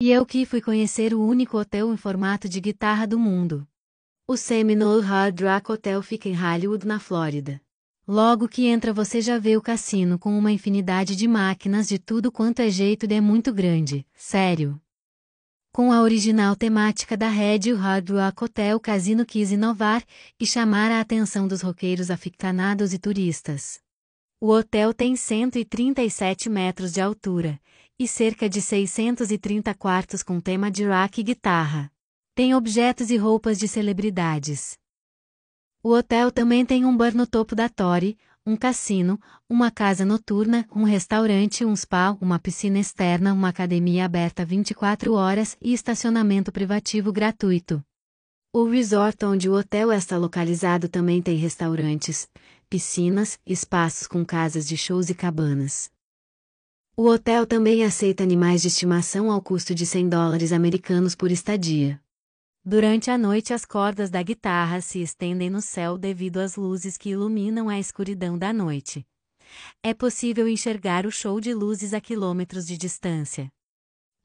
E eu que fui conhecer o único hotel em formato de guitarra do mundo. O Seminole Hard Rock Hotel fica em Hollywood, na Flórida. Logo que entra você já vê o cassino com uma infinidade de máquinas de tudo quanto é jeito e é muito grande, sério. Com a original temática da Red Hard Rock Hotel Casino quis inovar e chamar a atenção dos roqueiros aficionados e turistas. O hotel tem 137 metros de altura e cerca de 630 quartos com tema de rock e guitarra. Tem objetos e roupas de celebridades. O hotel também tem um bar no topo da torre, um cassino, uma casa noturna, um restaurante, um spa, uma piscina externa, uma academia aberta 24 horas e estacionamento privativo gratuito. O resort onde o hotel está localizado também tem restaurantes, piscinas, espaços com casas de shows e cabanas. O hotel também aceita animais de estimação ao custo de 100 dólares americanos por estadia. Durante a noite, as cordas da guitarra se estendem no céu devido às luzes que iluminam a escuridão da noite. É possível enxergar o show de luzes a quilômetros de distância.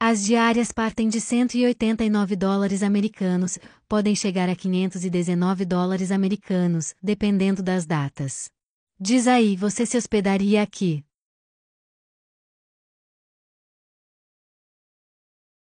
As diárias partem de 189 dólares americanos, podem chegar a 519 dólares americanos, dependendo das datas. Diz aí, você se hospedaria aqui?